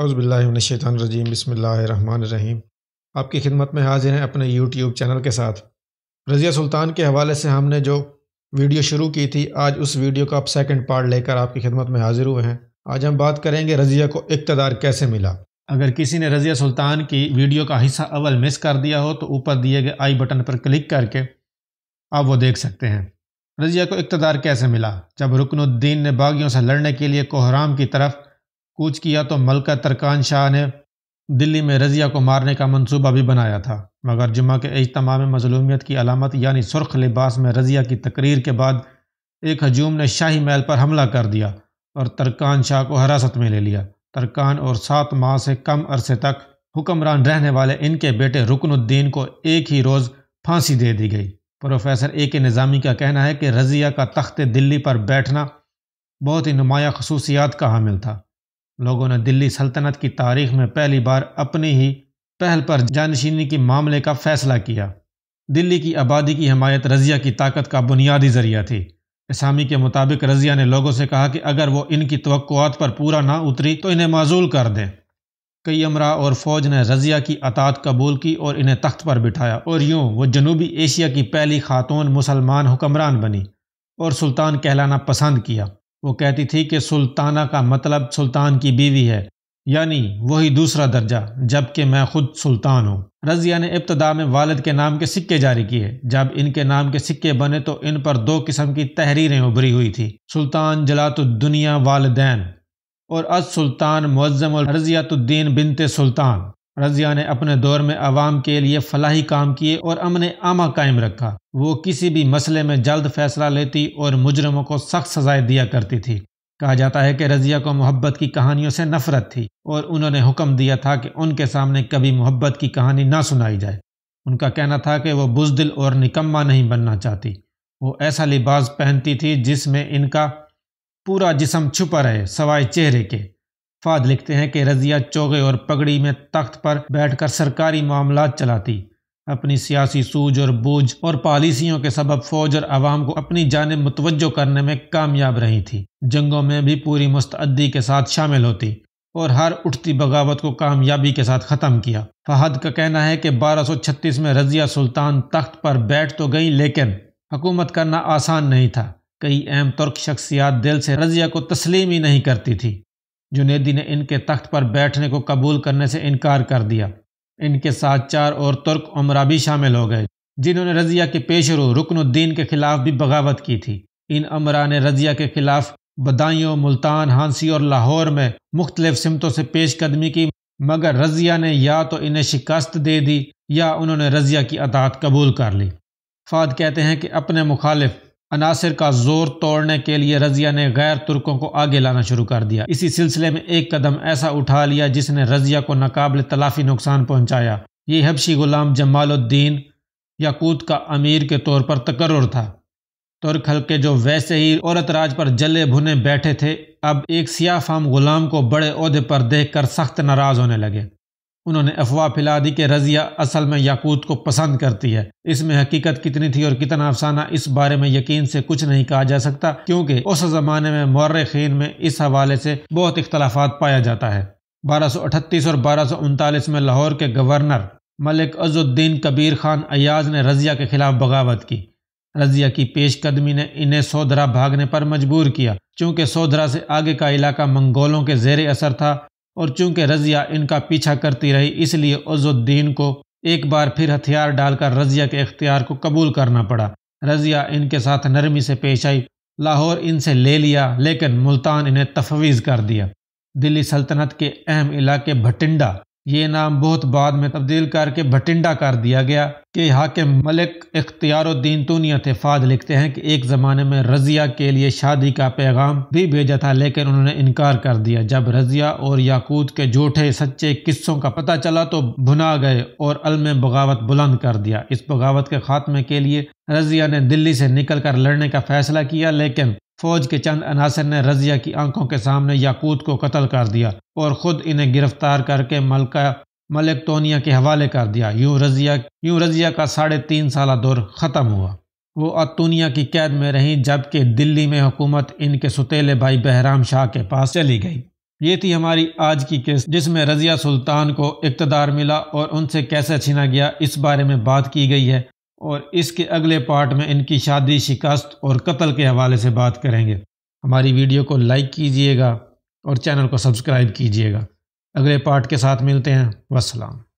अज़बिल्लाशैतरजीम बसमीम आपकी खिदमत में हाजिर हैं अपने यूट्यूब चैनल के साथ रज़िया सुल्तान के हवाले से हमने जो वीडियो शुरू की थी आज उस वीडियो का आप सेकंड पार्ट लेकर आपकी खिदमत में हाजिर हुए हैं आज हम बात करेंगे रज़िया को इकतदार कैसे मिला अगर किसी ने रज़िया सुल्तान की वीडियो का हिस्सा अवल मिस कर दिया हो तो ऊपर दिए गए आई बटन पर क्लिक करके आप वो देख सकते हैं रज़िया को इकतदार कैसे मिला जब रुकनुद्दीन ने बागियों से लड़ने के लिए कोहराम की तरफ कूच किया तो मलका तरकान शाह ने दिल्ली में रजिया को मारने का मंसूबा भी बनाया था मगर जुमा के अजतमा में मजलूमियत की अलामत यानी सुर्ख लिबास में रजिया की तकरीर के बाद एक हजूम ने शाही महल पर हमला कर दिया और तरकान शाह को हिरासत में ले लिया तरकान और सात माह से कम अरसे तक हुक्मरान रहने वाले इनके बेटे रुकनुद्दीन को एक ही रोज़ फांसी दे दी गई प्रोफेसर ए के निज़ामी का कहना है कि रजिया का तख्त दिल्ली पर बैठना बहुत ही नुमाया खसूसियात का हामिल था लोगों ने दिल्ली सल्तनत की तारीख में पहली बार अपनी ही पहल पर जानशीनी के मामले का फैसला किया दिल्ली की आबादी की हमायत रज़िया की ताकत का बुनियादी ज़रिया थी इसामी के मुताबिक रज़िया ने लोगों से कहा कि अगर वो इनकी तवक़ात पर पूरा ना उतरी तो इन्हें माजूल कर दें कई अमरा और फ़ौज ने रज़िया की अतात कबूल की और इन्हें तख्त पर बिठाया और यूँ वो जनूबी एशिया की पहली खातून मुसलमान हुक्मरान बनी और सुल्तान कहलाना पसंद किया वो कहती थी कि सुल्ताना का मतलब सुल्तान की बीवी है यानी वही दूसरा दर्जा जबकि मैं खुद सुल्तान हूँ रजिया ने इब्तदा में वालद के नाम के सिक्के जारी किए जब इनके नाम के सिक्के बने तो इन पर दो किस्म की तहरीरें उभरी हुई थी सुल्तान जलातुद्दुनिया वालदेन और अज सुल्तान मुज़म और रजियातुद्दीन बिनते सुल्तान रजिया ने अपने दौर में आवाम के लिए फलाही काम किए और अमन आमा कायम रखा वो किसी भी मसले में जल्द फैसला लेती और मुजरमों को सख्त सजाएं दिया करती थी कहा जाता है कि रजिया को मोहब्बत की कहानियों से नफरत थी और उन्होंने हुक्म दिया था कि उनके सामने कभी मोहब्बत की कहानी ना सुनाई जाए उनका कहना था कि वो बुजदिल और निकम्मा नहीं बनना चाहती वो ऐसा लिबास पहनती थी जिसमें इनका पूरा जिसम छुपा रहे सवाए चेहरे के फाद लिखते हैं कि रजिया चौगे और पगड़ी में तख्त पर बैठकर सरकारी मामला चलाती अपनी सियासी सूझ और बूझ और पॉलिसियों के सबब फौज और आवाम को अपनी जानब मुतवजो करने में कामयाब रही थी जंगों में भी पूरी मुस्तदी के साथ शामिल होती और हर उठती बगावत को कामयाबी के साथ ख़त्म किया फहद का कहना है कि 1236 में रजिया सुल्तान तख्त पर बैठ तो गई लेकिन हुकूमत करना आसान नहीं था कई अहम तुर्क शख्सियात दिल से रजिया को तस्लीम ही नहीं करती थी जुनेदी ने इनके तख्त पर बैठने को कबूल करने से इनकार कर दिया इनके साथ चार और तुर्क उमरा भी शामिल हो गए जिन्होंने रजिया के पेशरू रुकनुद्दीन के खिलाफ भी बगावत की थी इन अमरा ने रजिया के खिलाफ बदायों मुल्तान हांसी और लाहौर में मुख्तलिफ सिमतों से पेशकदमी की मगर रजिया ने या तो इन्हें शिकस्त दे दी या उन्होंने रजिया की अतात कबूल कर ली फाद कहते हैं कि अपने मुखालिफ अनासर का जोर तोड़ने के लिए रजिया ने गैर तुर्कों को आगे लाना शुरू कर दिया इसी सिलसिले में एक कदम ऐसा उठा लिया जिसने रजिया को नाकबल तलाफी नुकसान पहुंचाया ये हबशी गुलाम जमालुद्दीन याकूत का अमीर के तौर पर तकर्र था तुर्क हल्के जो वैसे ही औरत राज पर जले भुने बैठे थे अब एक सियाफाम गुलाम को बड़े अहदे पर देख कर सख्त नाराज होने लगे उन्होंने अफवाह फैला दी कि रजिया असल में याकूत को पसंद करती है इसमें हकीकत कितनी थी और कितना अफसाना इस बारे में यकीन से कुछ नहीं कहा जा सकता क्योंकि उस ज़माने में मौर्रखीन में इस हवाले से बहुत इख्तलाफा पाया जाता है 1238 और बारह में लाहौर के गवर्नर मलिक अजुद्दीन कबीर खान अयाज ने रजिया के खिलाफ बगावत की रजिया की पेशकदमी ने इन्हें सोधरा भागने पर मजबूर किया चूँकि सोधरा से आगे का इलाका मंगोलों के जेर असर था और चूंकि रजिया इनका पीछा करती रही इसलिए उजुद्दीन को एक बार फिर हथियार डालकर रजिया के इख्तियार को कबूल करना पड़ा रजिया इनके साथ नरमी से पेश आई लाहौर इनसे ले लिया लेकिन मुल्तान इन्हें तफवीज़ कर दिया दिल्ली सल्तनत के अहम इलाके भटिंडा ये नाम बहुत बाद में तब्दील करके भटिंडा कर दिया गया कि यहाँ के मलिक इख्तियारुद्दीन थे फाद लिखते हैं कि एक ज़माने में रज़िया के लिए शादी का पैगाम भी भेजा था लेकिन उन्होंने इनकार कर दिया जब रज़िया और याकूत के जूठे सच्चे किस्सों का पता चला तो भुना गए और अलम बगावत बुलंद कर दिया इस बगावत के खात्मे के लिए रज़िया ने दिल्ली से निकल कर लड़ने का फैसला किया लेकिन फौज के चंद अनासर ने रजिया की आंखों के सामने याकूत को कत्ल कर दिया और ख़ुद इन्हें गिरफ्तार करके मलका मलिक तोनिया के हवाले कर दिया यूं रजिया यूं रजिया का साढ़े तीन साल दौर ख़त्म हुआ वो अतूनिया की कैद में रहीं जबकि दिल्ली में हुकूमत इनके सुतेले भाई बहराम शाह के पास चली गई ये थी हमारी आज की केस जिसमें रजिया सुल्तान को इकतदार मिला और उनसे कैसे छीना गया इस बारे में बात की गई है और इसके अगले पार्ट में इनकी शादी शिकस्त और कत्ल के हवाले से बात करेंगे हमारी वीडियो को लाइक कीजिएगा और चैनल को सब्सक्राइब कीजिएगा अगले पार्ट के साथ मिलते हैं वसलाम